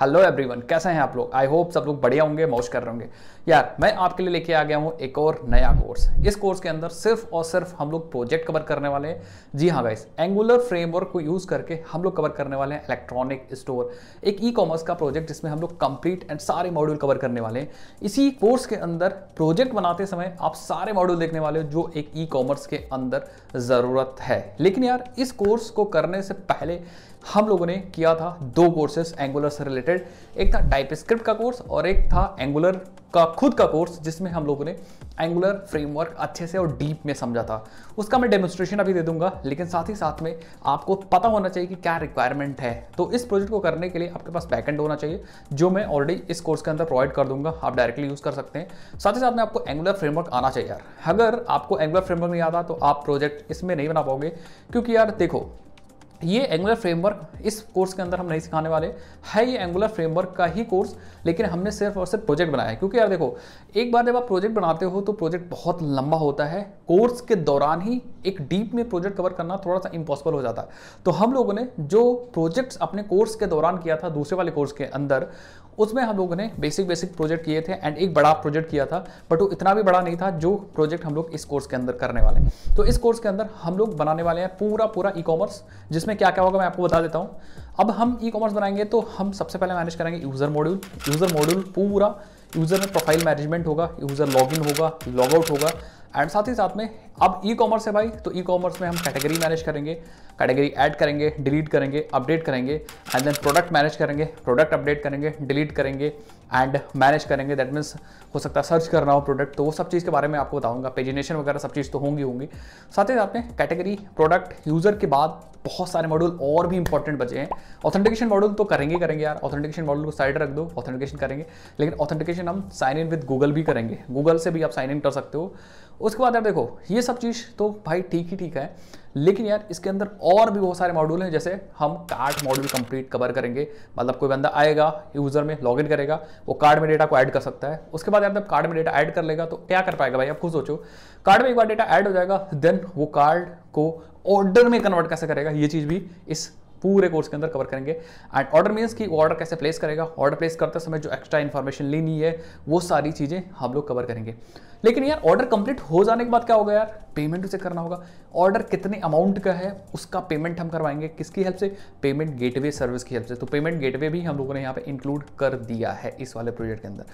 hello everyone कैसे हैं आप लोग आई होप सब लोग बढ़िया होंगे मौज कर रहे होंगे यार मैं आपके लिए लेके आ गया हूँ एक और नया कोर्स इस कोर्स के अंदर सिर्फ और सिर्फ हम लोग प्रोजेक्ट कवर करने वाले हैं जी हाँ गाइस एंगुलर फ्रेमवर्क को यूज़ करके हम लोग कवर करने वाले हैं इलेक्ट्रॉनिक स्टोर एक ई e कॉमर्स का प्रोजेक्ट जिसमें हम लोग कंप्लीट एंड सारे मॉड्यूल कवर करने वाले हैं इसी कोर्स के अंदर प्रोजेक्ट बनाते समय आप सारे मॉड्यूल देखने वाले हो जो एक ई e कॉमर्स के अंदर ज़रूरत है लेकिन यार इस कोर्स को करने से पहले हम लोगों ने किया था दो कोर्सेस एंगुलर से रिलेटेड एक था टाइप स्क्रिप्ट का कोर्स और एक था एंगुलर का खुद का कोर्स जिसमें हम लोगों ने एंगुलर फ्रेमवर्क अच्छे से और डीप में समझा था उसका मैं डेमोस्ट्रेशन अभी दे दूंगा लेकिन साथ ही साथ में आपको पता होना चाहिए कि क्या रिक्वायरमेंट है तो इस प्रोजेक्ट को करने के लिए आपके पास बैकेंड होना चाहिए जो मैं ऑलरेडी इस कोर्स के अंदर प्रोवाइड कर दूंगा आप डायरेक्टली यूज़ कर सकते हैं साथ ही साथ में आपको एंगुलर फ्रेमवर्क आना चाहिए यार अगर आपको एंगुलर फ्रेमवर्क नहीं आता तो आप प्रोजेक्ट इसमें नहीं बना पाओगे क्योंकि यार देखो ये एंगुलर फ्रेमवर्क इस कोर्स के अंदर हम नहीं सिखाने वाले है ये एंगुलर फ्रेमवर्क का ही कोर्स लेकिन हमने सिर्फ और सिर्फ प्रोजेक्ट बनाया है क्योंकि यार देखो एक बार जब आप प्रोजेक्ट बनाते हो तो प्रोजेक्ट बहुत लंबा होता है कोर्स के दौरान ही एक डीप में प्रोजेक्ट कवर करना थोड़ा सा इम्पॉसिबल हो जाता है तो हम लोगों ने जो प्रोजेक्ट्स अपने कोर्स के दौरान किया था दूसरे वाले कोर्स के अंदर उसमें हम लोगों ने बेसिक बेसिक प्रोजेक्ट किए थे एंड एक बड़ा प्रोजेक्ट किया था बट वो इतना भी बड़ा नहीं था जो प्रोजेक्ट हम लोग इस कोर्स के अंदर करने वाले हैं तो इस कोर्स के अंदर हम लोग बनाने वाले हैं पूरा पूरा ई कॉमर्स जिसमें क्या क्या होगा मैं आपको बता देता हूँ अब हम ई कॉमर्स बनाएंगे तो हम सबसे पहले मैनेज करेंगे यूज़र मॉड्यूल यूज़र मॉड्यूल पूरा यूज़र में प्रोफाइल मैनेजमेंट होगा यूज़र लॉगिन होगा लॉगआउट होगा एंड साथ ही साथ में अब ई कॉमर्स है भाई तो ई कॉमर्स में हम कैटेगरी मैनेज करेंगे कैटेगरी ऐड करेंगे डिलीट करेंगे अपडेट करेंगे एंड देन प्रोडक्ट मैनेज करेंगे प्रोडक्ट अपडेट करेंगे डिलीट करेंगे एंड मैनेज करेंगे दैट मीन्स हो सकता है सर्च करना हो प्रोडक्ट तो वो सब चीज़ के बारे में आपको बताऊंगा पेजिनेशन वगैरह सब चीज़ तो होंगी होंगी साथ ही साथ में कैटेगरी प्रोडक्ट यूज़र के बाद बहुत सारे मॉड्यूल और भी इंपॉर्टेंट बचे हैं ऑथेंटिकेशन मॉड्यूल तो करेंगे करेंगे यार ऑथेंटिकेशन मॉड्यूल को साइड रख दो ऑथेंटिकेशन करेंगे लेकिन ऑथेंटिकेशन हम साइन इन विद गूगल भी करेंगे गूगल से भी आप साइन इन कर सकते हो उसके बाद यार देखो ये सब चीज़ तो भाई ठीक ही ठीक है लेकिन यार इसके अंदर और भी बहुत सारे मॉड्यूल हैं जैसे हम कार्ड मॉड्यूल कंप्लीट कवर करेंगे मतलब कोई बंदा आएगा यूज़र में लॉगिन करेगा वो कार्ड में डेटा को ऐड कर सकता है उसके बाद यार जब कार्ड में डेटा ऐड कर लेगा तो क्या कर पाएगा भाई आप खुद सोचो कार्ड में एक बार डेटा ऐड हो जाएगा देन वो कार्ड को ऑर्डर में कन्वर्ट कैसे करेगा ये चीज़ भी इस पूरे कोर्स के अंदर कवर करेंगे एंड ऑर्डर मीन्स कि ऑर्डर कैसे प्लेस करेगा ऑर्डर प्लेस करते समय जो एक्स्ट्रा इन्फॉर्मेशन लेनी है वो सारी चीज़ें हम लोग कवर करेंगे लेकिन यार ऑर्डर कंप्लीट हो जाने के बाद क्या होगा यार पेमेंट उसे करना होगा ऑर्डर कितने अमाउंट का है उसका पेमेंट हम करवाएंगे किसकी हेल्प से पेमेंट गेटवे सर्विस की हेल्प से तो पेमेंट गेटवे भी हम लोगों ने यहाँ पे इंक्लूड कर दिया है इस वाले प्रोजेक्ट के अंदर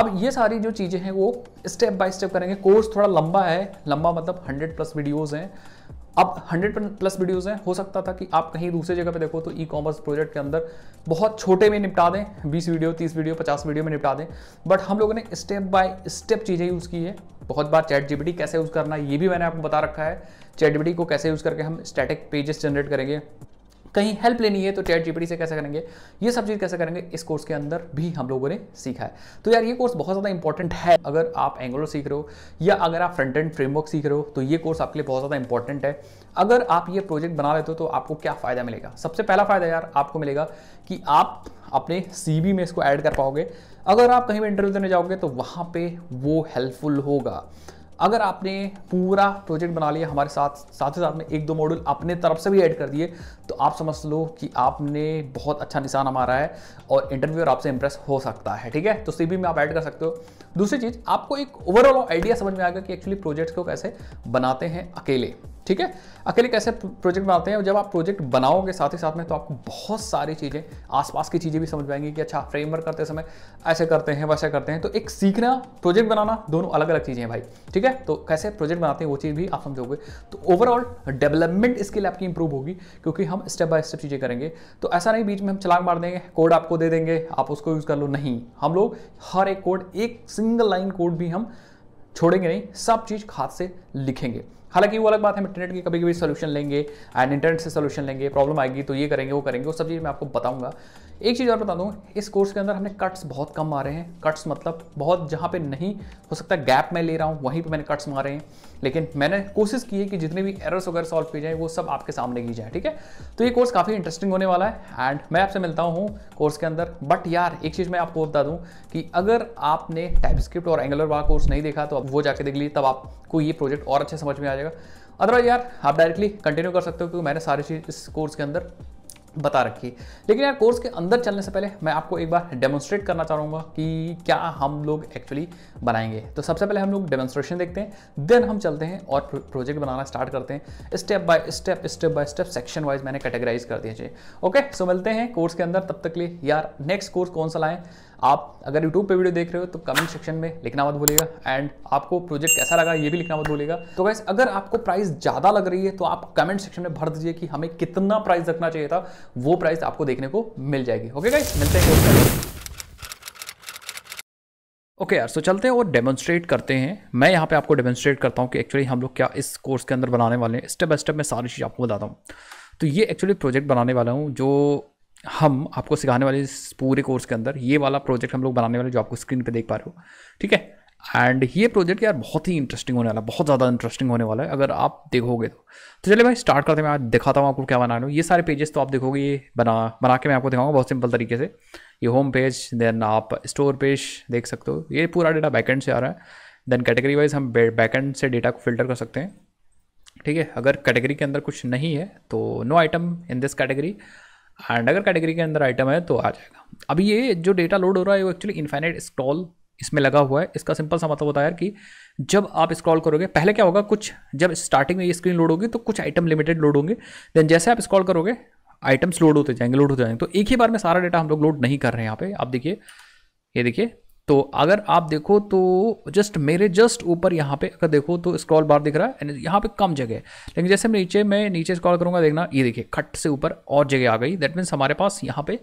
अब ये सारी जो चीज़ें हैं वो स्टेप बाय स्टेप करेंगे कोर्स थोड़ा लंबा है लंबा मतलब हंड्रेड प्लस वीडियोज हैं अब 100 प्लस वीडियोस हैं हो सकता था कि आप कहीं दूसरी जगह पे देखो तो ई कॉमर्स प्रोजेक्ट के अंदर बहुत छोटे में निपटा दें 20 वीडियो 30 वीडियो 50 वीडियो में निपटा दें बट हम लोगों ने स्टेप बाय स्टेप चीज़ें यूज़ की है बहुत बार चैट जीबीटी कैसे यूज़ करना है ये भी मैंने आपको बता रखा है चैट जीबीटी को कैसे यूज़ करके हम स्टैटिक पेजेस जनरेट करेंगे कहीं हेल्प लेनी है तो चैट जीपीटी से कैसे करेंगे ये सब चीज़ कैसे करेंगे इस कोर्स के अंदर भी हम लोगों ने सीखा है तो यार ये कोर्स बहुत ज़्यादा इंपॉर्टेंट है अगर आप एंग्लो सीख रहे हो या अगर आप फ्रंट एंड फ्रेमवर्क सीख रहे हो तो ये कोर्स आपके लिए बहुत ज़्यादा इंपॉर्टेंट है अगर आप ये प्रोजेक्ट बना लेते हो तो आपको क्या फ़ायदा मिलेगा सबसे पहला फ़ायदा यार आपको मिलेगा कि आप अपने सी में इसको ऐड कर पाओगे अगर आप कहीं भी इंटरव्यू देने जाओगे तो वहाँ पर वो हेल्पफुल होगा अगर आपने पूरा प्रोजेक्ट बना लिया हमारे साथ साथ ही साथ में एक दो मॉड्यूल अपने तरफ से भी ऐड कर दिए तो आप समझ लो कि आपने बहुत अच्छा निशान हमारा है और इंटरव्यूअर आपसे इंप्रेस हो सकता है ठीक है तो सी में आप ऐड कर सकते हो दूसरी चीज़ आपको एक ओवरऑल आइडिया समझ में आएगा कि एक्चुअली प्रोजेक्ट्स को कैसे बनाते हैं अकेले ठीक है अकेले कैसे प्रोजेक्ट बनाते हैं जब आप प्रोजेक्ट बनाओगे साथ ही साथ में तो आपको बहुत सारी चीज़ें आसपास की चीज़ें भी समझ पाएंगी कि अच्छा फ्रेमवर्क करते समय ऐसे करते हैं वैसे करते हैं तो एक सीखना प्रोजेक्ट बनाना दोनों अलग अलग चीज़ें हैं भाई ठीक है तो कैसे प्रोजेक्ट बनाते हैं वो चीज़ भी आप समझोगे तो ओवरऑल डेवलपमेंट स्किल आपकी इंप्रूव होगी क्योंकि हम स्टेप बाय स्टेप चीज़ें करेंगे तो ऐसा नहीं बीच में हम चलाक मार देंगे कोड आपको दे देंगे आप उसको यूज़ कर लो नहीं हम लोग हर एक कोड एक सिंगल लाइन कोड भी हम छोड़ेंगे नहीं सब चीज़ हाथ से लिखेंगे हालांकि वो अलग बात है इंटरनेट की कभी कभी सोल्यूशन लेंगे एंड इंटरनेट से सोल्यूशन लेंगे प्रॉब्लम आएगी तो ये करेंगे वो करेंगे वो सब चीज़ मैं आपको बताऊंगा एक चीज़ और बता दूँ इस कोर्स के अंदर हमने कट्स बहुत कम मारे हैं कट्स मतलब बहुत जहाँ पे नहीं हो सकता गैप मैं ले रहा हूँ वहीं पे मैंने कट्स मारे हैं लेकिन मैंने कोशिश की है कि जितने भी एरर्स वगैरह सॉल्व किए जाए वो सब आपके सामने की जाए ठीक है तो ये कोर्स काफ़ी इंटरेस्टिंग होने वाला है एंड मैं आपसे मिलता हूँ कोर्स के अंदर बट यार एक चीज़ मैं आपको बता दूँ कि अगर आपने टाइप और एंगुलर वाला कोर्स नहीं देखा तो आप वो जाके देख लीजिए तब आपको ये प्रोजेक्ट और अच्छे समझ में आ जाएगा अदरवाइज यार आप डायरेक्टली कंटिन्यू कर सकते हो क्योंकि मैंने सारी चीज़ इस कोर्स के अंदर बता रखी लेकिन यार कोर्स के अंदर चलने से पहले मैं आपको एक बार डेमोन्स्ट्रेट करना चाहूँगा कि क्या हम लोग एक्चुअली बनाएंगे तो सबसे पहले हम लोग डेमोन्स्ट्रेशन देखते हैं देन हम चलते हैं और प्रोजेक्ट बनाना स्टार्ट करते हैं step by step step by step section wise मैंने कैटेगराइज कर दिए ओके सो मिलते हैं कोर्स के अंदर तब तक लिए यार नेक्स्ट कोर्स कौन सा लाएँ आप अगर YouTube पे वीडियो देख रहे हो तो कमेंट सेक्शन में लिखना मत भूलिएगा एंड आपको प्रोजेक्ट कैसा लगा ये भी लिखना मत भूलिएगा तो गैस अगर आपको प्राइस ज़्यादा लग रही है तो आप कमेंट सेक्शन में भर दीजिए कि हमें कितना प्राइस रखना चाहिए था वो प्राइस आपको देखने को मिल जाएगी ओके गाइस मिलते हैं ओके यार सो चलते हैं और डेमोन्स्ट्रेट करते हैं मैं यहाँ पे आपको डेमोन्स्ट्रेट करता हूँ कि एक्चुअली हम लोग क्या इस कोर्स के अंदर बनाने वाले हैं स्टेप बाय स्टेप मैं सारी चीज़ आपको बताता हूँ तो ये एक्चुअली प्रोजेक्ट बनाने वाला हूँ जो हम आपको सिखाने वाले इस पूरे कोर्स के अंदर ये वाला प्रोजेक्ट हम लोग बनाने वाले जो आपको स्क्रीन पे देख पा रहे हो ठीक है एंड ये प्रोजेक्ट यार बहुत ही इंटरेस्टिंग होने वाला बहुत ज़्यादा इंटरेस्टिंग होने वाला है अगर आप देखोगे तो तो चलिए भाई स्टार्ट करते हैं मैं आज दिखाता हूँ आपको क्या बनाना है ये सारे पेजेस तो आप देखोगे ये बना बना के मैं आपको दिखाऊंगा बहुत सिंपल तरीके से ये होम पेज देन आप स्टोर पेज देख सकते हो ये पूरा डेटा बैकेंड से आ रहा है देन कैटेगरी वाइज हम बैकेंड से डेटा को फिल्टर कर सकते हैं ठीक है अगर कैटेगरी के अंदर कुछ नहीं है तो no item in this category and अगर कैटेगरी के अंदर आइटम है तो आ जाएगा अब ये जो डेटा लोड हो रहा है वो एक्चुअली इन्फाइनाइट स्क्रॉल इसमें लगा हुआ है इसका सिंपल सा मतलब होता है कि जब आप स्क्रॉल करोगे पहले क्या होगा कुछ जब स्टार्टिंग में ये स्क्रीन लोड होगी तो कुछ आइटम लिमिटेड लोड होंगे देन जैसे आप स्क्रॉल करोगे आइटम्स लोड होते जाएंगे लोड होते जाएंगे तो एक ही बार में सारा डेटा हम लोग लोड नहीं कर रहे हैं यहाँ पे आप देखिए ये देखिए तो अगर आप देखो तो जस्ट मेरे जस्ट ऊपर यहाँ पे अगर देखो तो स्क्रॉल बार दिख रहा है एंड यहाँ पे कम जगह है लेकिन जैसे मैं नीचे मैं नीचे स्क्रॉल करूँगा देखना ये देखिए खट से ऊपर और जगह आ गई दैट मीन्स हमारे पास यहाँ पे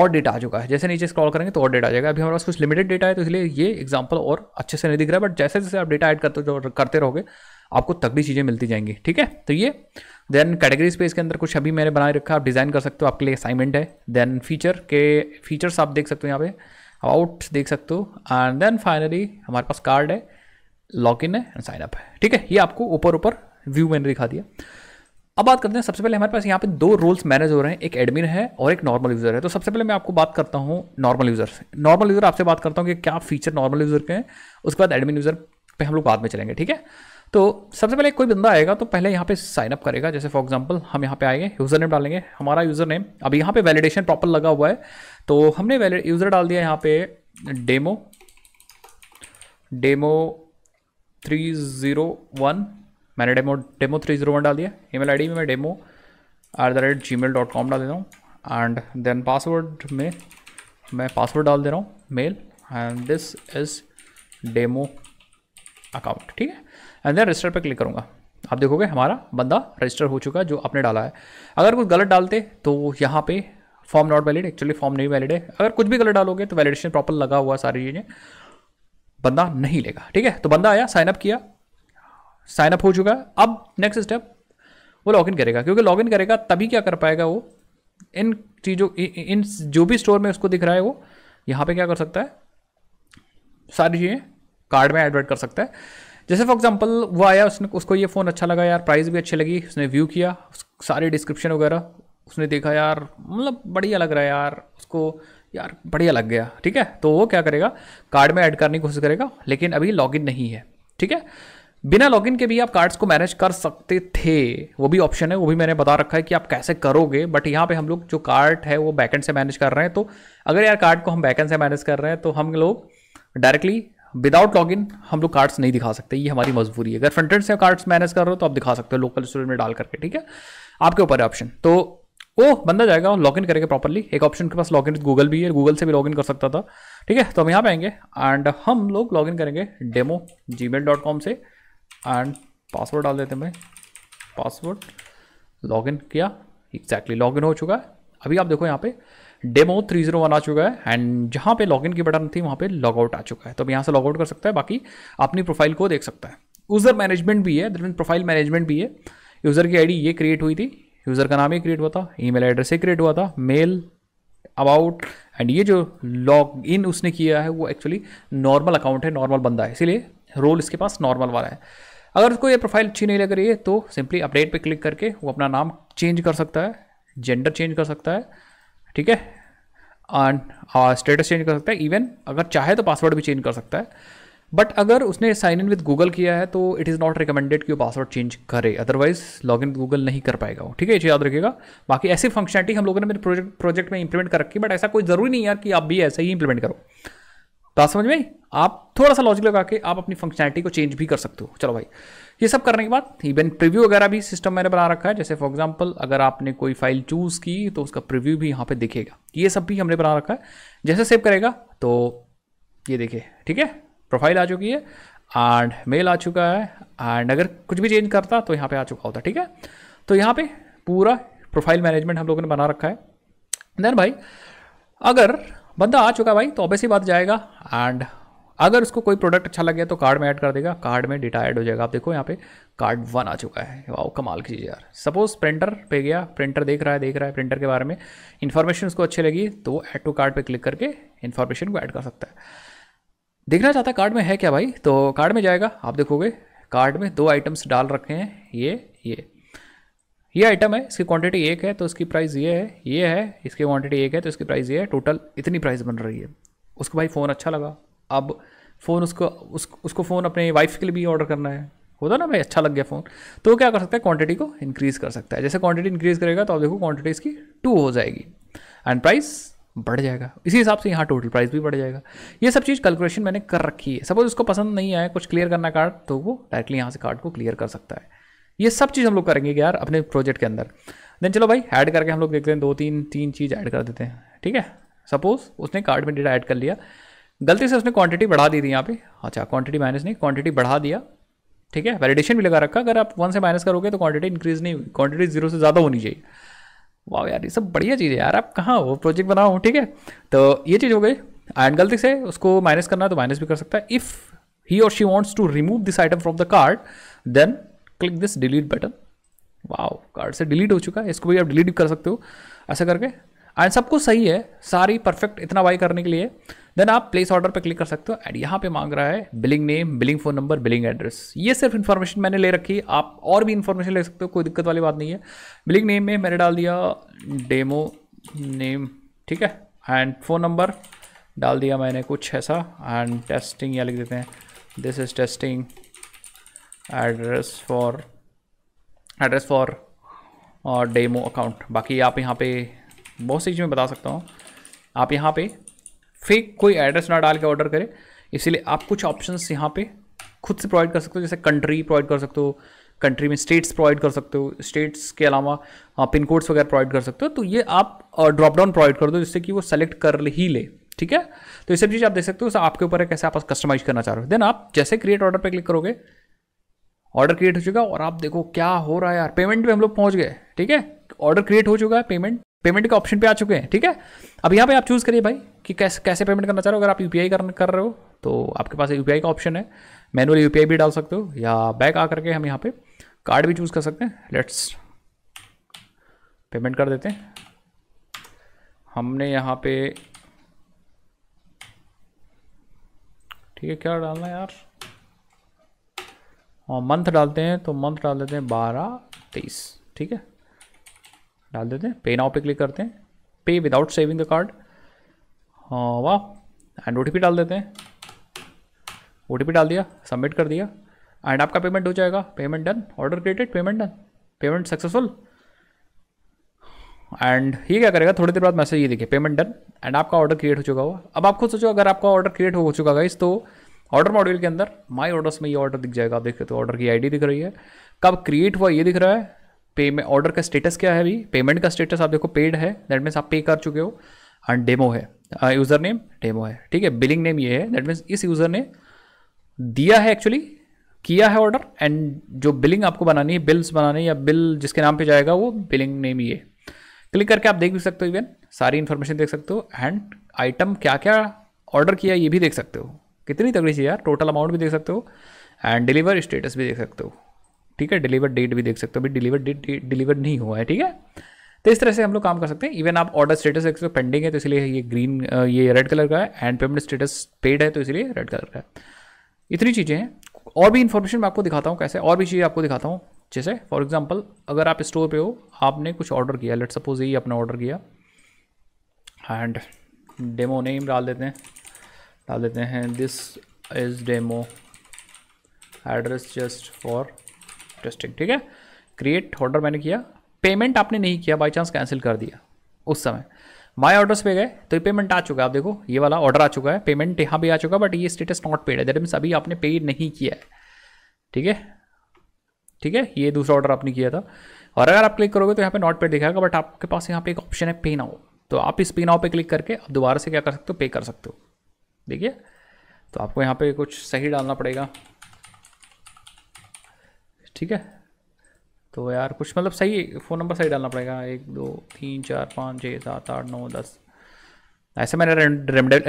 और डेटा आ चुका है जैसे नीचे स्क्रॉल करेंगे तो और डेटा आ जाएगा अभी हमारे पास कुछ लिमिटेड डेटा है तो इसलिए ये एग्जाम्पल और अच्छे से नहीं दिख रहा है बट जैसे जैसे आप डेटा ऐड करते जो करते रहोगे आपको तब भी चीज़ें मिलती जाएंगी ठीक है तो ये देन कैटेगरी स्पेस के अंदर कुछ अभी मैंने बनाए रखा आप डिज़ाइन कर सकते हो आपके लिए असाइनमेंट है देन फीचर के फीचर्स आप देख सकते हो यहाँ पे आउट देख सकते हो एंड देन फाइनली हमारे पास कार्ड है लॉग इन है एंड साइन अप है ठीक है ये आपको ऊपर ऊपर व्यू मैंने दिखा दिया अब बात करते हैं सबसे पहले हमारे पास यहाँ पे दो रोल्स मैनेज हो रहे हैं एक एडमिन है और एक नॉर्मल यूज़र है तो सबसे पहले मैं आपको बात करता हूँ नॉर्मल यूज़र से नॉर्मल यूज़र आपसे बात करता हूँ कि क्या फीचर नॉर्मल यूज़र के हैं उसके बाद एडमिन यूज़र पे हम लोग बाद में चलेंगे ठीक है तो सबसे पहले कोई बंदा आएगा तो पहले यहाँ पे साइन अप करेगा जैसे फॉर एग्जांपल हम यहाँ पे आएंगे यूज़र नेम डालेंगे हमारा यूज़र नेम अब यहाँ पे वैलिडेशन प्रॉपर लगा हुआ है तो हमने वैलिड यूज़र डाल दिया यहाँ पे demo demo three zero one मैंने demo demo three zero one डाल दिया ई मेल में मैं demo at the rate Gmail dot com डाल देता हूँ एंड देन पासवर्ड में मैं पासवर्ड डाल दे रहा हूँ mail and this is demo account ठीक है एंड देन रजिस्टर पर क्लिक करूँगा आप देखोगे हमारा बंदा रजिस्टर हो चुका है जो आपने डाला है अगर कुछ गलत डालते तो यहाँ पे form not valid actually form नहीं वैलिड है अगर कुछ भी गलत डालोगे तो वैलिडेशन प्रॉपर लगा हुआ सारी चीज़ें बंदा नहीं लेगा ठीक है तो बंदा आया साइनअप किया साइनअप हो चुका है अब नेक्स्ट स्टेप वो लॉग करेगा क्योंकि लॉगिन करेगा तभी क्या कर पाएगा वो इन चीज़ों इन जो भी स्टोर में उसको दिख रहा है वो यहाँ पे क्या कर सकता है सारी चीज़ें कार्ड में एडवर्ट कर सकता है जैसे फॉर एग्जांपल वो आया उसने उसको ये फ़ोन अच्छा लगा यार प्राइस भी अच्छी लगी उसने व्यू किया सारी डिस्क्रिप्शन वगैरह उसने देखा यार मतलब बढ़िया लग रहा है यार उसको यार बढ़िया लग गया ठीक है तो वो क्या करेगा कार्ड में ऐड करने की कोशिश करेगा लेकिन अभी लॉगिन नहीं है ठीक है बिना लॉगिन के भी आप कार्ड्स को मैनेज कर सकते थे वो भी ऑप्शन है वो भी मैंने बता रखा है कि आप कैसे करोगे बट यहाँ पे हम लोग जो कार्ड है वो बैकेंड से मैनेज कर रहे हैं तो अगर यार कार्ड को हम बैकेंड से मैनेज कर रहे हैं तो हम लोग डायरेक्टली विदाउट लॉगिन हम लोग कार्ड्स नहीं दिखा सकते ये हमारी मजबूरी है अगर फ्रंटेंड से कार्ड्स मैनेज कर रहे हो तो आप दिखा सकते हो लोकल स्टोरेज में डाल करके ठीक है आपके ऊपर है ऑप्शन तो वो बंदा जाएगा लॉग इन करेगा प्रॉपरली एक ऑप्शन के पास लॉग इन गूगल भी है गूगल से भी लॉग इन कर सकता था ठीक है तो हम यहाँ पे आएंगे एंड हम लोग लॉग इन करेंगे डेमो जी से एंड पासवर्ड डाल देते हैं मैं पासवर्ड लॉग इन किया एग्जैक्टली लॉग इन हो चुका है अभी आप देखो यहाँ पे डेमो थ्री जीरो वन आ चुका है एंड जहाँ पे लॉगिन की बटन थी वहाँ पे आउट आ चुका है तो अब यहाँ से लॉग आउट कर सकता है बाकी अपनी प्रोफाइल को देख सकता है यूज़र मैनेजमेंट भी है दैट मीन प्रोफाइल मैनेजमेंट भी है यूज़र की आईडी ये क्रिएट हुई थी यूज़र का नाम ही क्रिएट हुआ था ईमेल एड्रेस ही क्रिएट हुआ था मेल अबाउट एंड ये जो लॉग इन उसने किया है वो एक्चुअली नॉर्मल अकाउंट है नॉर्मल बंदा है इसीलिए रोल इसके पास नॉर्मल वाला है अगर उसको ये प्रोफाइल अच्छी नहीं लग रही है तो सिंपली अपडेट पे क्लिक करके वो अपना नाम चेंज कर सकता है जेंडर चेंज कर सकता है ठीक है एंड स्टेटस चेंज कर सकता है इवन अगर चाहे तो पासवर्ड भी चेंज कर सकता है बट अगर उसने साइन इन विद गूगल किया है तो इट इज़ नॉट रिकमेंडेड कि वो पासवर्ड चेंज करे अदरवाइज लॉग इन गूगल नहीं कर पाएगा वो ठीक है ये याद रखिएगा बाकी ऐसी फंक्शनलिटी हम लोगों ने मेरे प्रोजेक्ट प्रोजेक्ट में इंप्लीमेंट कर रखी बट ऐसा कोई ज़रूरी नहीं यार कि आप भी ऐसा ही इंप्लीमेंट करो बात तो समझ में आप थोड़ा सा लॉजिक लगा के आप अपनी फंक्शनैलिटी को चेंज भी कर सकते हो चलो भाई ये सब करने के बाद इवन प्रीव्यू वगैरह भी सिस्टम मैंने बना रखा है जैसे फॉर एग्जांपल अगर आपने कोई फाइल चूज़ की तो उसका प्रीव्यू भी यहाँ पे दिखेगा ये सब भी हमने बना रखा है जैसे सेव करेगा तो ये देखे ठीक है प्रोफाइल आ चुकी है एंड मेल आ चुका है एंड अगर कुछ भी चेंज करता तो यहाँ पे आ चुका होता ठीक है तो यहाँ पे पूरा प्रोफाइल मैनेजमेंट हम लोगों ने बना रखा है देन भाई अगर बंदा आ चुका भाई तो ही बात जाएगा एंड अगर उसको कोई प्रोडक्ट अच्छा लग गया तो कार्ड में ऐड कर देगा कार्ड में डेटा ऐड हो जाएगा आप देखो यहाँ पे कार्ड वन आ चुका है वाओ कमाल की चीज़ यार सपोज प्रिंटर पे गया प्रिंटर देख रहा है देख रहा है प्रिंटर के बारे में इन्फॉर्मेशन उसको अच्छी लगी तो वो ऐड टू कार्ड पे क्लिक करके इन्फॉर्मेशन को ऐड कर सकता है देखना चाहता है कार्ड में है क्या भाई तो कार्ड में जाएगा आप देखोगे कार्ड में दो आइटम्स डाल रखे हैं ये ये ये आइटम है इसकी क्वांटिटी एक है तो इसकी प्राइस ये है ये है इसकी क्वांटिटी एक है तो इसकी प्राइस ये है टोटल इतनी प्राइस बन रही है उसको भाई फ़ोन अच्छा लगा अब फ़ोन उसको उस, उसको फ़ोन अपने वाइफ के लिए भी ऑर्डर करना है होता ना भाई अच्छा लग गया फ़ोन तो क्या कर सकता है क्वांटिटी को इंक्रीज़ कर सकता है जैसे क्वांटिटी इंक्रीज़ करेगा तो आप देखो क्वांटिटी इसकी टू हो जाएगी एंड प्राइस बढ़ जाएगा इसी हिसाब से यहाँ टोटल प्राइस भी बढ़ जाएगा ये सब चीज़ कैलकुलेशन मैंने कर रखी है सपोज उसको पसंद नहीं आया कुछ क्लियर करना कार्ड तो वो डायरेक्टली यहाँ से कार्ड को क्लियर कर सकता है ये सब चीज़ हम लोग करेंगे यार अपने प्रोजेक्ट के अंदर देन चलो भाई ऐड करके हम लोग देखते हैं दो तीन तीन चीज़ ऐड कर देते हैं ठीक है सपोज उसने कार्ड में डेटा ऐड कर लिया गलती से उसने क्वांटिटी बढ़ा दी थी यहाँ पे अच्छा क्वांटिटी माइनस नहीं क्वांटिटी बढ़ा दिया ठीक है वैलिडेशन भी लगा रखा अगर आप वन से माइनस करोगे तो क्वांटिटी इंक्रीज़ नहीं हुई क्वांटिटी जीरो से ज़्यादा होनी चाहिए वाह यार ये सब बढ़िया चीज़ है यार आप कहाँ हो प्रोजेक्ट बनाओ ठीक है तो ये चीज़ हो गई एंड गलती से उसको माइनस करना है तो माइनस भी कर सकता है if he or she wants to remove this item from the cart then click this delete button wow cart से डिलीट हो चुका है इसको भी आप डिलीट कर सकते हो ऐसा करके एंड सब कुछ सही है सारी परफेक्ट इतना बाई करने के लिए देन आप प्लेस ऑर्डर पर क्लिक कर सकते हो एंड यहाँ पे मांग रहा है billing name billing phone number billing address ये सिर्फ इन्फॉर्मेशन मैंने ले रखी आप और भी इन्फॉर्मेशन ले सकते हो कोई दिक्कत वाली बात नहीं है बिलिंग नेम में मैंने डाल दिया डेमो नेम ठीक है एंड फ़ोन नंबर डाल दिया मैंने कुछ ऐसा एंड टेस्टिंग या लिख देते हैं this is testing address for address for और डेमो अकाउंट बाकी आप यहाँ पे बहुत सी चीज़ मैं बता सकता हूँ आप यहाँ पे फेक कोई एड्रेस ना डाल के ऑर्डर करें इसीलिए आप कुछ ऑप्शंस यहाँ पे खुद से प्रोवाइड कर सकते हो जैसे कंट्री प्रोवाइड कर सकते हो कंट्री में स्टेट्स प्रोवाइड कर सकते हो स्टेट्स के अलावा पिन हाँ, कोड्स वगैरह प्रोवाइड कर सकते हो तो ये आप ड्रॉप डाउन प्रोवाइड कर दो जिससे कि वो सेलेक्ट कर ही ले ठीक है तो ये सब चीज़ आप देख सकते हो तो आपके ऊपर है कैसे आप कस्टमाइज करना चाह रहे हो देन आप जैसे क्रिएट ऑर्डर पर क्लिक करोगे ऑर्डर क्रिएट हो चुका और आप देखो क्या हो रहा है यार पेमेंट भी हम लोग पहुंच गए ठीक है ऑर्डर तो क्रिएट हो चुका है पेमेंट पेमेंट के ऑप्शन पे आ चुके हैं ठीक है अब यहाँ पे आप चूज़ करिए भाई कि कैसे कैसे पेमेंट करना चाह रहे हो अगर आप यू पी कर रहे हो तो आपके पास यू पी का ऑप्शन है मैनुअल यू भी डाल सकते हो या बैक आ करके हम यहाँ पे कार्ड भी चूज़ कर सकते हैं लेट्स पेमेंट कर देते हैं हमने यहाँ पे ठीक है क्या डालना है यार और हाँ, मंथ डालते हैं तो मंथ डाल देते हैं बारह तेईस ठीक है डाल देते हैं पे नाउ पे क्लिक करते हैं पे विदाउट सेविंग द कार्ड हाँ वाह एंड ओ डाल देते हैं ओ डाल दिया सबमिट कर दिया एंड आपका पेमेंट हो जाएगा payment done order created payment done payment successful and ये क्या करेगा थोड़ी देर बाद मैसेज ये देखिए पेमेंट डन एंड आपका ऑर्डर क्रिएट हो चुका हुआ अब आप खुद सोचो अगर आपका ऑर्डर क्रिएट हो चुका गाइस तो ऑर्डर मॉड्यूल के अंदर माई ऑर्डर्स में ये ऑर्डर दिख जाएगा आप देखते हो तो ऑर्डर की आईडी दिख रही है कब क्रिएट हुआ ये दिख रहा है पेमेंट ऑर्डर का स्टेटस क्या है अभी पेमेंट का स्टेटस आप देखो पेड है दैट मीन्स आप पे कर चुके हो एंड डेमो है यूज़र नेम डेमो है ठीक है बिलिंग नेम ये है दैट मीन्स इस यूज़र ने दिया है एक्चुअली किया है ऑर्डर एंड जो बिलिंग आपको बनानी है बिल्स है या बिल जिसके नाम पे जाएगा वो बिलिंग नेम ये क्लिक करके आप देख भी सकते हो इवन सारी इन्फॉर्मेशन देख सकते हो एंड आइटम क्या क्या ऑर्डर किया ये भी देख सकते हो कितनी तगड़ी चीज़ यार टोटल अमाउंट भी देख सकते हो एंड डिलीवर स्टेटस भी देख सकते हो ठीक है डिलीवर डेट भी देख सकते हो अभी डिलीवर डेट डिलीवर नहीं हुआ है ठीक है तो इस तरह से हम लोग काम कर सकते हैं इवन आप ऑर्डर स्टेटस देख पेंडिंग है तो इसलिए ये ग्रीन ये रेड कलर का है एंड पेमेंट स्टेटस पेड है तो इसलिए रेड कलर का है इतनी चीज़ें हैं और भी इन्फॉर्मेशन मैं आपको दिखाता हूँ कैसे और भी चीज़ें आपको दिखाता हूँ जैसे फॉर एग्जाम्पल अगर आप स्टोर पे हो आपने कुछ ऑर्डर किया लेट सपोज यही आपने ऑर्डर किया एंड डेमो नेम डाल देते हैं डाल देते हैं this is demo address just for interesting ठीक है क्रिएट ऑर्डर मैंने किया पेमेंट आपने नहीं किया बाई चांस कैंसिल कर दिया उस समय माय ऑर्डर्स पे गए तो ये पेमेंट आ चुका है आप देखो ये वाला ऑर्डर आ चुका है पेमेंट यहाँ भी आ चुका है बट ये स्टेटस नॉट पेड है दैट मीन्स अभी आपने पेड नहीं किया है ठीक है ठीक है ये दूसरा ऑर्डर आपने किया था और अगर आप क्लिक करोगे तो यहाँ पे नॉट पेड दिखाएगा बट आपके पास यहाँ पे एक ऑप्शन है पे नाउ तो आप इस पे नाउ पे क्लिक करके आप दोबारा से क्या कर सकते हो पे कर सकते हो देखिए तो आपको यहाँ पे कुछ सही डालना पड़ेगा ठीक है तो यार कुछ मतलब सही फ़ोन नंबर सही डालना पड़ेगा एक दो तीन चार पाँच छः सात आठ नौ दस ऐसे मैंने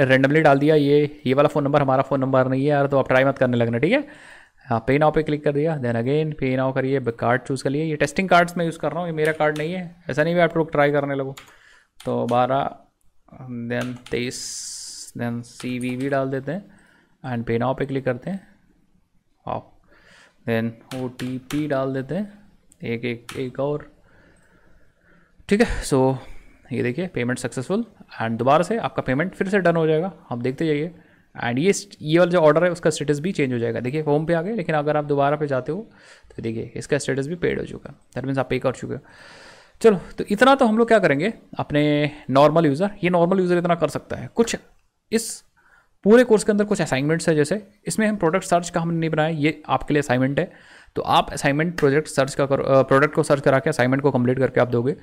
रेंडमली डाल दिया ये ये वाला फ़ोन नंबर हमारा फ़ोन नंबर नहीं है यार तो आप ट्राई मत करने लगना ठीक है हाँ पे नाव पे क्लिक कर दिया देन अगेन पे नाव करिए कार्ड चूज़ कर लिए ये टेस्टिंग कार्ड्स मैं यूज़ कर रहा हूँ ये मेरा कार्ड नहीं है ऐसा नहीं भी आप लोग ट्राई करने लगो तो बारह देन तेईस देन सी वी भी डाल देते हैं एंड पे नाव पे क्लिक करते हैं आप देन ओ टी पी डाल देते हैं एक एक एक और ठीक है सो ये देखिए पेमेंट सक्सेसफुल एंड दोबारा से आपका पेमेंट फिर से डन हो जाएगा आप देखते जाइए एंड ये ये वाला जो ऑर्डर है उसका स्टेटस भी चेंज हो जाएगा देखिए होम पे आ गए लेकिन अगर आप दोबारा पे जाते हो तो देखिए इसका स्टेटस भी पेड हो चुका दैट मीन्स आप पे कर चुके हो चलो तो इतना तो हम लोग क्या करेंगे अपने नॉर्मल यूज़र ये नॉर्मल यूज़र इतना कर सकता है कुछ इस पूरे कोर्स के अंदर कुछ असाइनमेंट्स है जैसे इसमें हम प्रोडक्ट सर्च का हमने नहीं बनाया ये आपके लिए असाइनमेंट है तो आप असाइनमेंट प्रोजेक्ट सर्च का करो प्रोडक्ट को सर्च करा के असाइनमेंट को कंप्लीट करके आप दोगे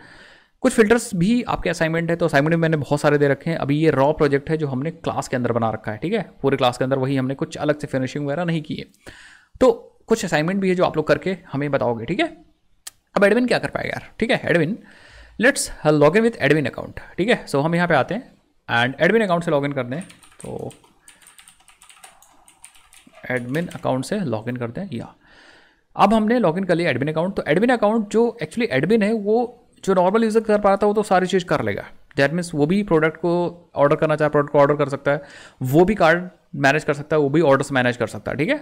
कुछ फिल्टर्स भी आपके असाइनमेंट है तो असाइनमेंट में मैंने बहुत सारे दे रखे हैं अभी ये रॉ प्रोजेक्ट है जो हमने क्लास के अंदर बना रखा है ठीक है पूरे क्लास के अंदर वही हमने कुछ अलग से फिनिशिंग वगैरह नहीं की है तो कुछ असाइनमेंट भी है जो आप लोग करके हमें बताओगे ठीक है अब एडविन क्या कर पाएगा यार ठीक है admin let's log in with admin account ठीक है सो हम यहाँ पे आते हैं एंड एडविन अकाउंट से लॉग इन कर दें तो एडमिन अकाउंट से लॉगिन करते हैं या अब हमने लॉगिन कर लिया एडमिन अकाउंट तो एडमिन अकाउंट जो एक्चुअली एडमिन है वो जो नॉर्मल यूज़र कर पा रहा था वो तो सारी चीज़ कर लेगा दैट मीन्स वो भी प्रोडक्ट को ऑर्डर करना चाहे प्रोडक्ट को ऑर्डर कर सकता है वो भी कार्ड मैनेज कर सकता है वो भी ऑर्डर्स मैनेज कर सकता है ठीक है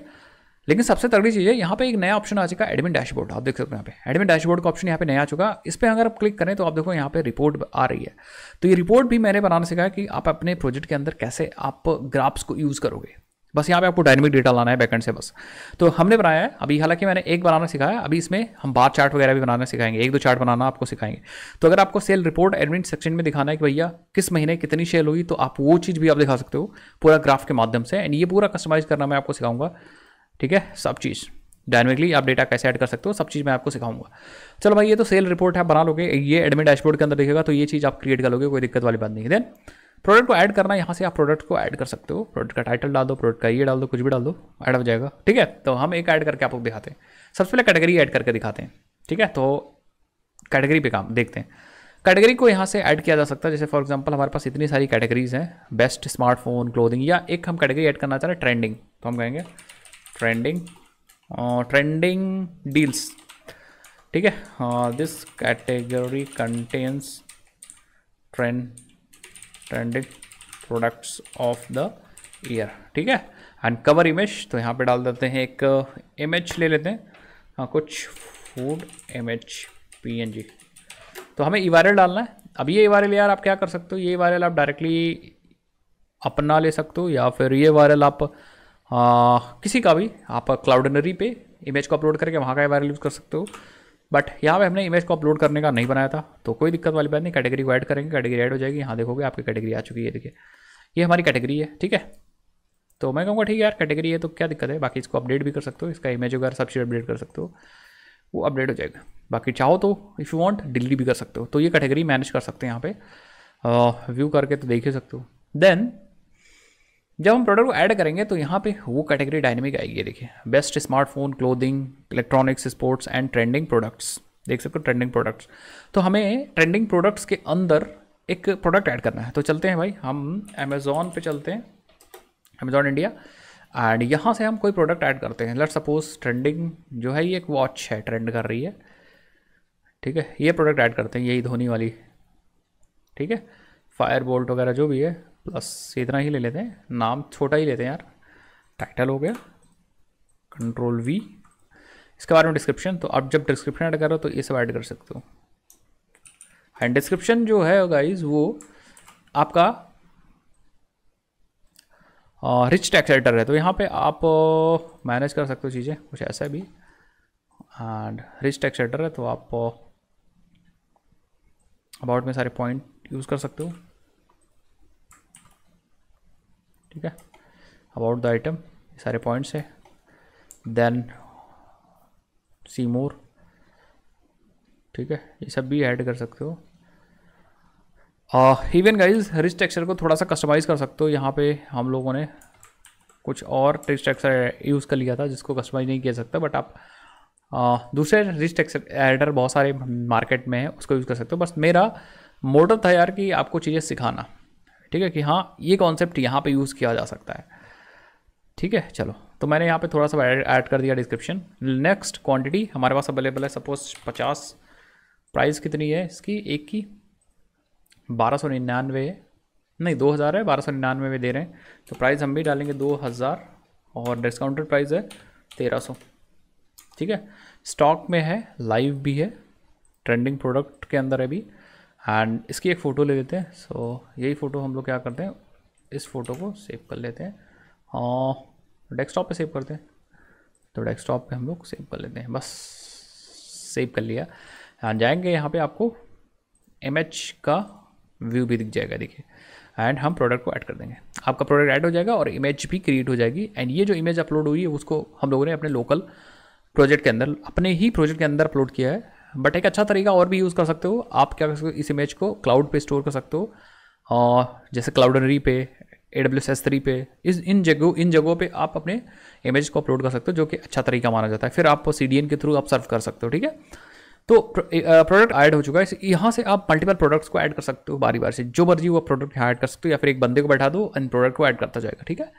लेकिन सबसे तगड़ी चीज़ है यहाँ पे एक नया ऑप्शन आ चुका है एडमिन डैशबोर्ड आप देख सकते हो यहाँ पे एडमिन डैशबोर्ड का ऑप्शन यहाँ पे नया आ चुका इस पर अगर आप क्लिक करें तो आप देखो यहाँ पे रिपोर्ट आ रही है तो ये रिपोर्ट भी मैंने बनाना सिखाया कि आप अपने प्रोजेक्ट के अंदर कैसे आप ग्राफ्स को यूज़ करोगे बस यहाँ पे आपको डायनेमिक डेटा लाना है बैकेंड से बस तो हमने बनाया है अभी हालांकि मैंने एक बनाना सिखाया अभी इसमें हम बार चार्ट वगैरह भी बनाना सिखाएंगे एक दो चार्ट बनाना आपको सिखाएंगे तो अगर आपको सेल रिपोर्ट एडमिन सेक्शन में दिखाना है कि भैया किस महीने कितनी सेल हुई तो आप वो चीज़ भी आप दिखा सकते हो पूरा ग्राफ के माध्यम से एंड ये पूरा कस्टमाइज करना मैं आपको सिखाऊंगा ठीक है सब चीज़ डायनेमिकली आप डेटा कैसे ऐड कर सकते हो सब चीज़ मैं आपको सिखाऊंगा चलो भाई ये तो सेल रिपोर्ट है बना लोगे ये एडमिन डैशबोर्ड के अंदर दिखेगा तो ये चीज़ आप क्रिएट कर लोगे कोई दिक्कत वाली बात नहीं है देन प्रोडक्ट को ऐड करना यहाँ से आप प्रोडक्ट को ऐड कर सकते हो प्रोडक्ट का टाइटल डाल दो प्रोडक्ट का ये डाल दो कुछ भी डाल दो ऐड हो जाएगा ठीक है तो हम एक ऐड करके आपको दिखाते हैं सबसे पहले कैटेगरी ऐड करके दिखाते हैं ठीक है तो कैटेगरी पे काम देखते हैं कैटेगरी को यहाँ से ऐड किया जा सकता है जैसे फॉर एग्जांपल हमारे पास इतनी सारी कैटेगरीज हैं बेस्ट स्मार्टफोन क्लोथिंग या एक हम कैटेगरी ऐड करना चाह रहे हैं ट्रेंडिंग तो हम कहेंगे ट्रेंडिंग ट्रेंडिंग डील्स ठीक है this category contains trend trending products of the year ठीक है एंड कवर इमेज तो यहाँ पे डाल देते हैं एक इमेज uh, ले लेते हैं हाँ कुछ फूड इमेज पीएनजी तो हमें ई e डालना है अब ये ई e वायरल यार आप क्या कर सकते हो ये ई e आप डायरेक्टली अपना ले सकते हो या फिर ये वायरल आप आ, uh, किसी का भी आप क्लाउडनरी पे इमेज को अपलोड करके वहाँ का वायरल यूज़ कर सकते हो बट यहाँ पे हमने इमेज को अपलोड करने का नहीं बनाया था तो कोई दिक्कत वाली बात नहीं कैटेगरी को ऐड करेंगे कैटेगरी ऐड हो जाएगी यहाँ देखोगे आपकी कैटेगरी आ चुकी है देखिए ये हमारी कैटेगरी है ठीक है तो मैं कहूँगा ठीक है यार कैटेगरी है तो क्या दिक्कत है बाकी इसको अपडेट भी कर सकते हो इसका इमेज वगैरह सब चीज़ अपडेट कर सकते हो वो अपडेट हो जाएगा बाकी चाहो तो इफ़ यू वांट डिलीट भी कर सकते हो तो ये कैटेगरी मैनेज कर सकते हैं यहाँ पर व्यू करके तो देख ही सकते हो देन जब हम प्रोडक्ट को ऐड करेंगे तो यहाँ पे वो कैटेगरी डायनेमिक आएगी देखिए best smartphone clothing electronics sports and trending products देख सकते हो ट्रेंडिंग प्रोडक्ट्स तो हमें ट्रेंडिंग प्रोडक्ट्स के अंदर एक प्रोडक्ट ऐड करना है तो चलते हैं भाई हम अमेज़ोन पे चलते हैं अमेज़ोन इंडिया एंड यहाँ से हम कोई प्रोडक्ट ऐड करते हैं लेट सपोज ट्रेंडिंग जो है ये एक वॉच है ट्रेंड कर रही है ठीक है ये प्रोडक्ट ऐड करते हैं यही धोनी वाली ठीक है फायर बोल्ट वगैरह जो भी है प्लस इतना ही ले लेते हैं नाम छोटा ही लेते हैं यार टाइटल हो गया कंट्रोल वी इसके बारे में डिस्क्रिप्शन तो आप जब डिस्क्रिप्शन ऐड कर रहे हो तो ये सब ऐड कर सकते हो एंड डिस्क्रिप्शन जो है गाइज वो आपका रिच टैक्स एडिटर है तो यहाँ पे आप मैनेज कर सकते हो चीज़ें कुछ ऐसा भी एंड रिच टैक्स एडिटर है तो आप अबाउट में सारे पॉइंट यूज़ कर सकते हो ठीक है अबाउट द आइटम सारे पॉइंट्स है देन सी मोर ठीक है ये सब भी ऐड कर सकते हो इवन गाइज रिच टेक्सचर को थोड़ा सा कस्टमाइज़ कर सकते हो यहाँ पे हम लोगों ने कुछ और रिच टेक्सचर यूज़ कर लिया था जिसको कस्टमाइज नहीं किया सकता बट आप आ, दूसरे रिच टेक्सचर एडिटर बहुत सारे मार्केट में है उसको यूज़ कर सकते हो बस मेरा मोटिव था यार कि आपको चीज़ें सिखाना ठीक है कि हाँ ये कॉन्सेप्ट यहाँ पे यूज़ किया जा सकता है ठीक है चलो तो मैंने यहाँ पे थोड़ा सा ऐड कर दिया डिस्क्रिप्शन नेक्स्ट क्वांटिटी हमारे पास अवेलेबल है सपोज पचास प्राइस कितनी है इसकी एक की बारह सौ निन्यानवे है नहीं दो हज़ार है बारह सौ निन्यानवे में दे रहे हैं तो प्राइस हम भी डालेंगे दो हज़ार और डिस्काउंटेड प्राइस है तेरह सौ ठीक है स्टॉक में है लाइव भी है ट्रेंडिंग प्रोडक्ट के अंदर है भी एंड इसकी एक फ़ोटो ले लेते हैं सो so, यही फ़ोटो हम लोग क्या करते हैं इस फ़ोटो को सेव कर लेते हैं और डेस्कटॉप पे सेव करते हैं तो डेस्कटॉप पे हम लोग सेव कर लेते हैं बस सेव कर लिया एंड जाएंगे यहाँ पे आपको एम का व्यू भी दिख जाएगा देखिए एंड हम प्रोडक्ट को ऐड कर देंगे आपका प्रोडक्ट ऐड हो जाएगा और इमेज भी क्रिएट हो जाएगी एंड ये जो इमेज अपलोड हुई है उसको हम लोगों ने अपने लोकल प्रोजेक्ट के अंदर अपने ही प्रोजेक्ट के अंदर अपलोड किया है बट एक अच्छा तरीका और भी यूज़ कर सकते हो आप क्या कर सकते हो इस इमेज को क्लाउड पे स्टोर कर सकते हो और जैसे क्लाउडनरी पे ए डब्ल्यू एस थ्री पे इस इन जगह इन जगहों पे आप अपने इमेज को अपलोड कर सकते हो जो कि अच्छा तरीका माना जाता है फिर आप सी डी एन के थ्रू आप सर्व कर सकते हो ठीक है तो प्रोडक्ट ऐड हो चुका है यहाँ से आप मल्टीपल प्रोडक्ट्स को ऐड कर सकते हो बारी बार से जो मर्जी वो प्रोडक्ट यहाँ ऐड कर सकते हो या फिर एक बंदे को बैठा दो इन प्रोडक्ट को ऐड करता जाएगा ठीक है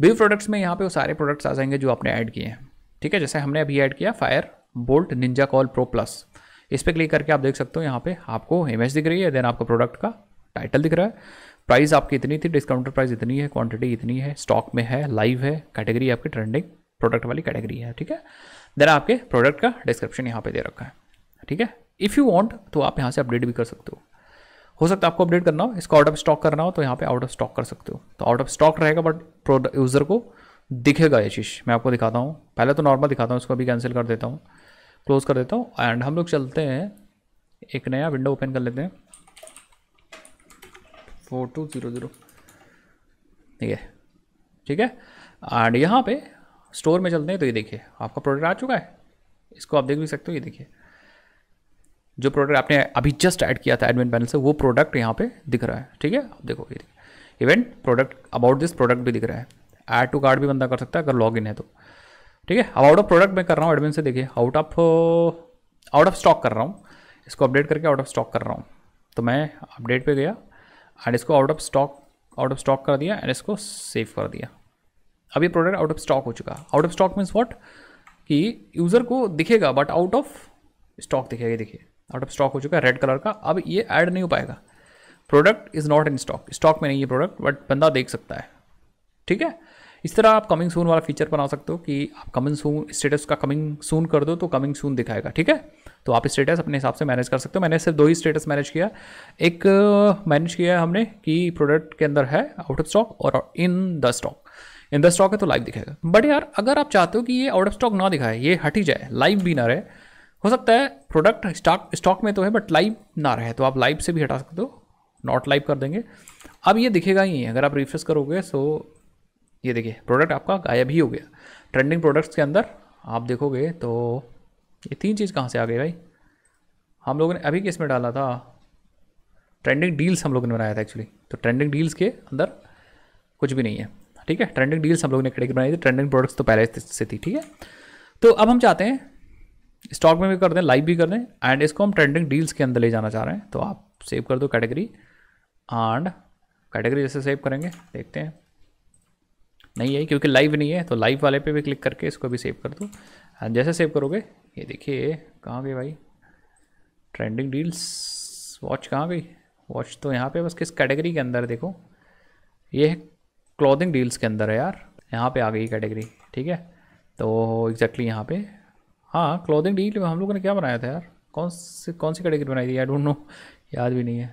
व्यू प्रोडक्ट्स में यहाँ पे वो सारे प्रोडक्ट्स आ जाएंगे जो आपने ऐड किए हैं ठीक है जैसे हमने अभी ऐड किया Fire Boltt Ninja Call Pro Plus इस पर क्लिक करके आप देख सकते हो यहाँ पे आपको इमेज दिख रही है देन आपको प्रोडक्ट का टाइटल दिख रहा है प्राइस आपकी इतनी थी डिस्काउंटेड प्राइस इतनी है क्वांटिटी इतनी है स्टॉक में है लाइव है कैटेगरी आपकी ट्रेंडिंग प्रोडक्ट वाली कैटेगरी है ठीक है देन आपके प्रोडक्ट का डिस्क्रिप्शन यहाँ पे दे रखा है ठीक है इफ़ यू वांट तो आप यहाँ से अपडेट भी कर सकते हो हो सकता है आपको अपडेट करना हो इसको आउट ऑफ स्टॉक करना हो तो यहाँ पे आउट ऑफ स्टॉक कर सकते हो तो आउट ऑफ स्टॉक रहेगा बट यूज़र को दिखेगा ये चीज़ मैं आपको दिखाता हूँ पहले तो नॉर्मल दिखाता हूँ इसको अभी कैंसिल कर देता हूँ क्लोज कर देता हूँ एंड हम लोग चलते हैं एक नया विंडो ओपन कर लेते हैं फोर टू ज़ीरो ज़ीरो ठीक है ठीक है एंड यहाँ पे स्टोर में चलते हैं तो ये देखिए आपका प्रोडक्ट आ चुका है इसको आप देख भी सकते हो ये देखिए जो प्रोडक्ट आपने अभी जस्ट ऐड किया था एडमिन पैनल से वो प्रोडक्ट यहाँ पे दिख रहा है ठीक है आप देखो ये देखिए event product about this product भी दिख रहा है ऐड टू कार्ड भी बंदा कर सकता है अगर लॉग इन है तो ठीक है अब आउट ऑफ प्रोडक्ट मैं कर रहा हूँ एडमिन से देखिए out of out of stock कर रहा हूँ इसको अपडेट करके आउट ऑफ स्टॉक कर रहा हूँ तो मैं अपडेट पे गया एंड इसको out of stock out of stock कर दिया एंड इसको सेव कर दिया अब ये प्रोडक्ट आउट ऑफ स्टॉक हो चुका out of stock means what कि यूज़र को दिखेगा बट आउट ऑफ स्टॉक दिखेगा देखिए आउट ऑफ स्टॉक हो चुका है रेड कलर का अब ये ऐड नहीं हो पाएगा product is not in stock stock में नहीं है प्रोडक्ट बट बंदा देख सकता है ठीक है इस तरह आप कमिंग सून वाला फीचर बना सकते हो कि आप कमिंग सून स्टेटस का कमिंग सून कर दो तो कमिंग सून दिखाएगा ठीक है तो आप स्टेटस अपने हिसाब से मैनेज कर सकते हो मैंने सिर्फ दो ही स्टेटस मैनेज किया एक मैनेज uh, किया है हमने कि प्रोडक्ट के अंदर है out of stock or in the stock in the stock है तो लाइव दिखाएगा बट यार अगर आप चाहते हो कि ये आउट ऑफ स्टॉक ना दिखाए ये हट ही जाए लाइव भी ना रहे हो सकता है प्रोडक्ट स्टॉक स्टॉक में तो है बट लाइव ना रहे तो आप लाइव से भी हटा सकते हो नॉट लाइव कर देंगे अब ये दिखेगा ही अगर आप रिफ्रेश करोगे सो ये देखिए प्रोडक्ट आपका गायब ही हो गया ट्रेंडिंग प्रोडक्ट्स के अंदर आप देखोगे तो ये तीन चीज़ कहाँ से आ गई भाई हम लोगों ने अभी किस में डाला था ट्रेंडिंग डील्स हम लोगों ने बनाया था एक्चुअली तो ट्रेंडिंग डील्स के अंदर कुछ भी नहीं है ठीक है ट्रेंडिंग डील्स हम लोगों ने कैटेगरी बनाई थी ट्रेंडिंग प्रोडक्ट्स तो पहले से थी ठीक है तो अब हम चाहते हैं स्टॉक में भी कर दें लाइव भी कर दें एंड इसको हम ट्रेंडिंग डील्स के अंदर ले जाना चाह रहे हैं तो आप सेव कर दो कैटेगरी एंड कैटेगरी जैसे सेव करेंगे देखते हैं नहीं है क्योंकि लाइव नहीं है तो लाइव वाले पे भी क्लिक करके इसको भी सेव कर दो हाँ, जैसे सेव करोगे ये देखिए कहाँ गए भाई ट्रेंडिंग डील्स वॉच कहाँ गई वॉच तो यहाँ पे बस किस कैटेगरी के अंदर देखो ये है डील्स के अंदर है यार यहाँ पे आ गई कैटेगरी ठीक है तो एग्जैक्टली exactly यहाँ पे हाँ क्लोदिंग डील में हम लोगों ने क्या बनाया था यार कौन सी कौन सी कैटेगरी बनाई थी आई डोंट नो याद भी नहीं है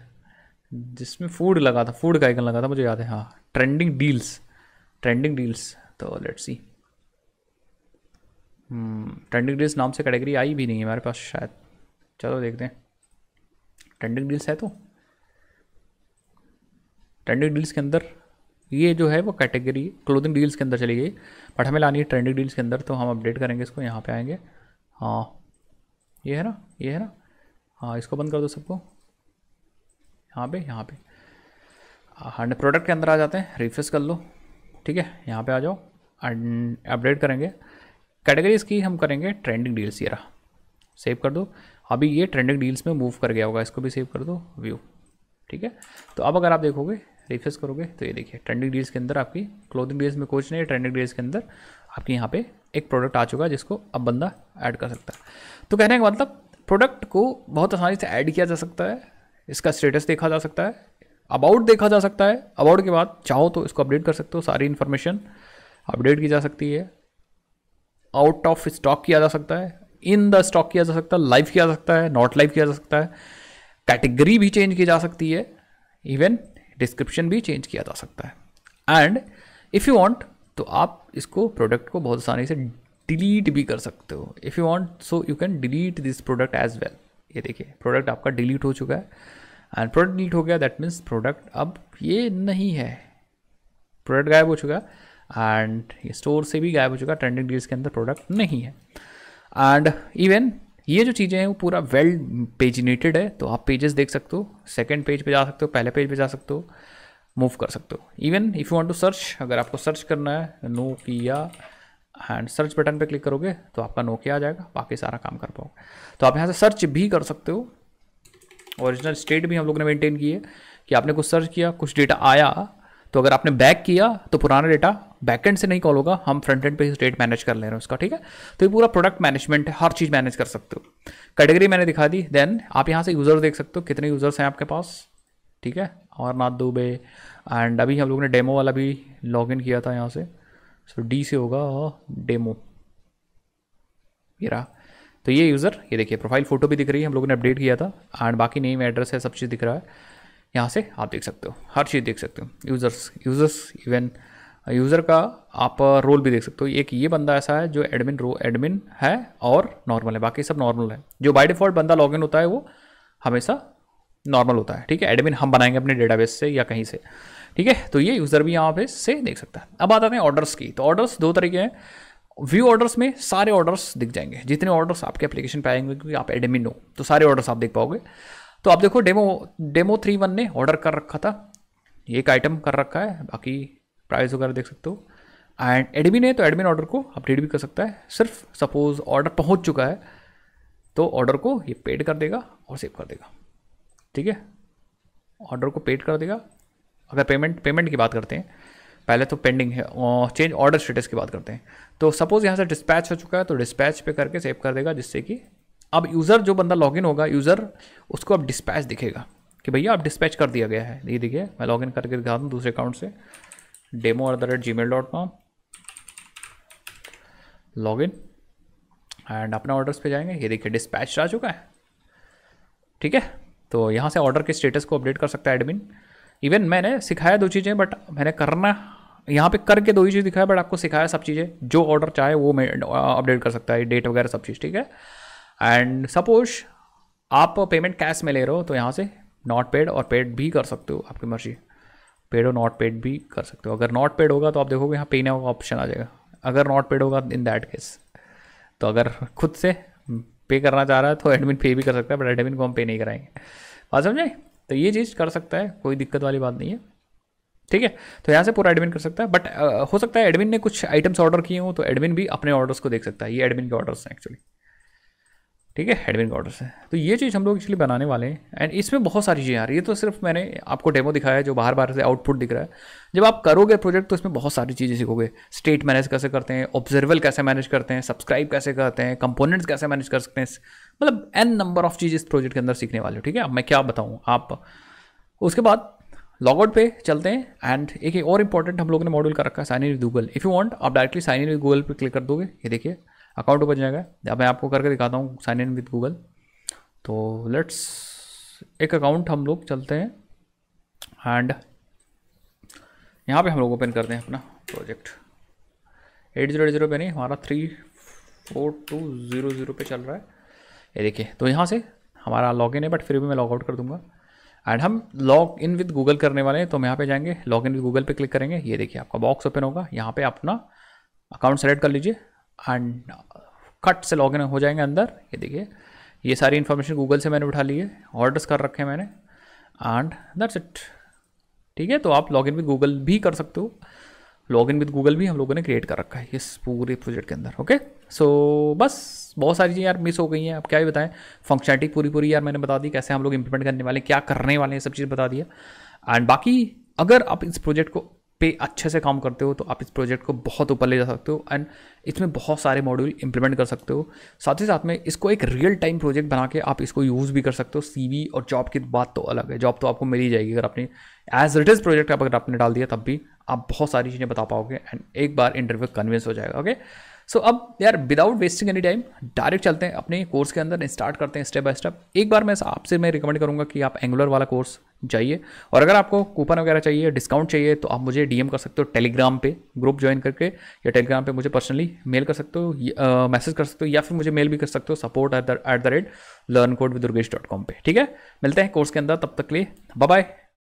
जिसमें फूड लगा था फूड का आइकन लगा था मुझे याद है हाँ ट्रेंडिंग डील्स ट्रेंडिंग डील्स तो लेट्स सी ट्रेंडिंग डील्स नाम से कैटेगरी आई भी नहीं है हमारे पास शायद चलो देखते हैं ट्रेंडिंग डील्स है तो ट्रेंडिंग डील्स के अंदर ये जो है वो कैटेगरी क्लोथिंग डील्स के अंदर चली गई बट हमें लानी है ट्रेंडिंग डील्स के अंदर तो हम अपडेट करेंगे इसको यहाँ पे आएंगे हाँ ये है ना ये है ना हाँ इसको बंद कर दो सबको यहाँ पे यहाँ पे हंड हाँ, प्रोडक्ट के अंदर आ जाते हैं रिफ्रेश कर लो ठीक है यहाँ पे आ जाओ अपडेट करेंगे कैटेगरीज की हम करेंगे ट्रेंडिंग डील्स ये रहा सेव कर दो अभी ये ट्रेंडिंग डील्स में मूव कर गया होगा इसको भी सेव कर दो व्यू ठीक है तो अब अगर आप देखोगे रिफ्रेश करोगे तो ये देखिए ट्रेंडिंग डील्स के अंदर आपकी क्लोथिंग डील्स में कुछ नहीं ट्रेंडिंग डील्स के अंदर आपके यहाँ पे एक प्रोडक्ट आ चुका है जिसको अब बंदा ऐड कर सकता है तो कहने का मतलब प्रोडक्ट को बहुत आसानी से ऐड किया जा सकता है इसका स्टेटस देखा जा सकता है अबाउट देखा जा सकता है अबाउट के बाद चाहो तो इसको अपडेट कर सकते हो सारी इन्फॉर्मेशन अपडेट की जा सकती है आउट ऑफ स्टॉक किया जा सकता है इन द स्टॉक किया जा सकता है लाइव किया जा सकता है नॉट लाइव किया जा सकता है कैटेगरी भी चेंज की जा सकती है इवन डिस्क्रिप्शन भी चेंज किया जा सकता है एंड इफ़ यू वांट तो आप इसको प्रोडक्ट को बहुत आसानी से डिलीट भी कर सकते हो if you want so you can delete this product as well ये देखिए प्रोडक्ट आपका डिलीट हो चुका है एंड प्रोडक्ट डिलीट हो गया दैट मीन्स प्रोडक्ट अब ये नहीं है प्रोडक्ट गायब हो चुका एंड स्टोर से भी गायब हो चुका ट्रेंडिंग डील्स के अंदर प्रोडक्ट नहीं है एंड इवन ये जो चीज़ें हैं वो पूरा वेल पेजिनेटेड है तो आप पेजेस देख सकते हो सेकेंड पेज पे जा सकते हो पहले पेज पे जा सकते हो मूव कर सकते हो even if you want to search अगर आपको सर्च करना है नोकिया एंड सर्च बटन पे क्लिक करोगे तो आपका नोकिया आ जाएगा बाकी सारा काम कर पाओगे तो आप यहाँ से सर्च भी कर सकते हो ओरिजिनल स्टेट भी हम लोग ने मेंटेन की है कि आपने कुछ सर्च किया कुछ डेटा आया तो अगर आपने बैक किया तो पुराना डेटा बैकएंड से नहीं कॉल होगा हम फ्रंट एंड पे स्टेट मैनेज कर ले रहे हैं उसका ठीक है तो ये पूरा प्रोडक्ट मैनेजमेंट है हर चीज़ मैनेज कर सकते हो कैटेगरी मैंने दिखा दी देन आप यहाँ से यूज़र देख सकते हो कितने यूज़र्स हैं आपके पास ठीक है अमरनाथ दुबे एंड अभी हम लोग ने डेमो वाला भी लॉग इन किया था यहाँ से सो डी से होगा डेमो ये रहा तो ये यूज़र ये देखिए प्रोफाइल फ़ोटो भी दिख रही है हम लोगों ने अपडेट किया था एंड बाकी नेम एड्रेस है सब चीज़ दिख रहा है यहाँ से आप देख सकते हो हर चीज़ देख सकते हो यूज़र्स यूज़र्स इवन यूज़र का आप रोल uh, भी देख सकते हो एक ये बंदा ऐसा है जो एडमिन रो एडमिन है और नॉर्मल है बाकी सब नॉर्मल है जो बाई डिफ़ॉल्ट बंदा लॉगिन होता है वो हमेशा नॉर्मल होता है ठीक है एडमिन हम बनाएंगे अपने डेटाबेस से या कहीं से ठीक है तो ये यूज़र भी यहाँ पे से देख सकता है अब आते हैं ऑर्डर्स की तो ऑर्डर्स दो तरीके हैं व्यू ऑर्डर्स में सारे ऑर्डर्स दिख जाएंगे जितने ऑर्डर्स आपके एप्लीकेशन पे आएंगे क्योंकि आप एडमिन हो तो सारे ऑर्डर्स आप देख पाओगे तो आप देखो डेमो डेमो थ्री वन ने ऑर्डर कर रखा था एक आइटम कर रखा है बाकी प्राइस वगैरह देख सकते हो एंड एडमिन है तो एडमिन ऑर्डर को अपडेट भी कर सकता है सिर्फ सपोज ऑर्डर पहुंच चुका है तो ऑर्डर को ये पेड कर देगा और सेव कर देगा ठीक है ऑर्डर को पेड कर देगा अगर पेमेंट पेमेंट की बात करते हैं पहले तो पेंडिंग है चेंज ऑर्डर स्टेटस की बात करते हैं तो सपोज़ यहाँ से डिस्पैच हो चुका है तो डिस्पैच पे करके सेव कर देगा जिससे कि अब यूज़र जो बंदा लॉगिन होगा यूज़र उसको अब डिस्पैच दिखेगा कि भैया अब डिस्पैच कर दिया गया है ये देखिए मैं लॉगिन करके दिखा दूँ दूसरे अकाउंट से demo at the rate Gmail dot com log in and अपने ऑर्डर्स पे जाएंगे ये देखिए डिस्पैच आ चुका है ठीक है तो यहाँ से ऑर्डर के स्टेटस को अपडेट कर सकता है एडमिन इवन मैंने सिखाया दो चीज़ें बट मैंने करना यहाँ पे करके दो ही चीज़ दिखाया बट आपको सिखाया सब चीज़ें जो ऑर्डर चाहे वो मैं अपडेट uh, कर सकता है डेट वगैरह सब चीज़ ठीक है एंड सपोज आप पेमेंट कैश में ले रहे हो तो यहाँ से नॉट पेड और पेड भी कर सकते हो आपकी मर्जी पेड और नॉट पेड भी कर सकते हो अगर नॉट पेड होगा तो आप देखोगे यहाँ पे ना ऑप्शन आ जाएगा अगर नॉट पेड होगा इन दैट केस तो अगर खुद से पे करना चाह रहा है तो एडमिन पे भी कर सकता है बट एडमिन को हम पे नहीं कराएंगे बात समझे तो ये चीज़ कर सकता है कोई दिक्कत वाली बात नहीं है ठीक है तो यहाँ से पूरा एडमिन कर सकता है बट हो सकता है एडमिन ने कुछ आइटम्स ऑर्डर किए हों तो एडमिन भी अपने ऑर्डर्स को देख सकता है ये एडमिन के ऑर्डर्स हैं एक्चुअली ठीक है एडमिन के ऑर्डर्स हैं तो ये चीज़ हम लोग एक्चुअली बनाने वाले हैं एंड इसमें बहुत सारी चीज़ें आ रही है तो सिर्फ मैंने आपको डेमो दिखाया है जो बाहर बाहर से आउटपुट दिख रहा है जब आप करोगे प्रोजेक्ट तो इसमें बहुत सारी चीज़ें सीखोगे स्टेट मैनेज कैसे करते हैं ऑब्जर्वल कैसे मैनेज करते हैं सब्सक्राइब कैसे करते हैं कंपोनेंट्स कैसे मैनेज कर सकते हैं मतलब एन नंबर ऑफ चीज़ इस प्रोजेक्ट के अंदर सीखने वाले हो ठीक है अब मैं क्या बताऊँ आप उसके बाद लॉग आउट पे चलते हैं एंड एक और इंपॉर्टेंट हम लोग ने मॉड्यूल कर रखा है sign in with Google if you want आप directly sign in with Google पे क्लिक कर दोगे ये देखिए अकाउंट ओपन जाएगा अब मैं आपको करके दिखाता हूँ साइन इन विद गूगल तो लेट्स एक अकाउंट हम लोग चलते हैं एंड यहाँ पे हम लोग ओपन करते हैं अपना project eight zero eight zero पे नहीं हमारा three four two zero zero पे चल रहा है ये देखिए तो यहाँ से हमारा लॉगिन है बट फिर भी मैं लॉगआउट कर दूंगा एंड हम लॉग इन विद गूगल करने वाले हैं तो हम यहाँ पे जाएंगे लॉग इन विद गूगल पे क्लिक करेंगे ये देखिए आपका बॉक्स ओपन होगा यहाँ पे अपना अकाउंट सेलेक्ट कर लीजिए एंड कट से लॉग इन हो जाएंगे अंदर ये देखिए ये सारी इन्फॉर्मेशन गूगल से मैंने उठा ली है ऑर्डर्स कर रखे हैं मैंने एंड दैट्स इट ठीक है तो आप लॉग इन विद गूगल भी कर सकते हो लॉग इन विद गूगल भी हम लोगों ने क्रिएट कर रखा है इस पूरे प्रोजेक्ट के अंदर ओके सो बस बहुत सारी चीज़ें यार मिस हो गई हैं अब क्या ही बताएं फंक्शनैलिटी पूरी पूरी यार मैंने बता दी कैसे हम लोग इंप्लीमेंट करने वाले क्या करने वाले हैं सब चीज़ बता दिया एंड बाकी अगर आप इस प्रोजेक्ट को पे अच्छे से काम करते हो तो आप इस प्रोजेक्ट को बहुत ऊपर ले जा सकते हो एंड इसमें बहुत सारे मॉड्यूल इंप्लीमेंट कर सकते हो साथ ही साथ में इसको एक रियल टाइम प्रोजेक्ट बना के आप इसको यूज़ भी कर सकते हो सीवी और जॉब की बात तो अलग है जॉब तो आपको मिल ही जाएगी अगर आपने एज इट इज़ प्रोजेक्ट आप अगर आपने डाल दिया तब भी आप बहुत सारी चीज़ें बता पाओगे एंड एक बार इंटरव्यू कन्विंस हो जाएगा ओके सो अब यार without wasting any time direct चलते हैं अपने कोर्स के अंदर स्टार्ट करते हैं स्टेप बाय स्टेप एक बार मैं आपसे मैं रिकमेंड करूँगा कि आप एंगुलर वाला कोर्स जाइए और अगर आपको कूपन वगैरह चाहिए डिस्काउंट चाहिए तो आप मुझे डीएम कर सकते हो टेलीग्राम पे ग्रुप ज्वाइन करके या टेलीग्राम पे मुझे पर्सनली मेल कर सकते हो मैसेज कर सकते हो या फिर मुझे मेल भी कर सकते हो support at the rate learn code with Durgesh dot com पर ठीक है मिलते हैं कोर्स के अंदर तब तक लिए बाय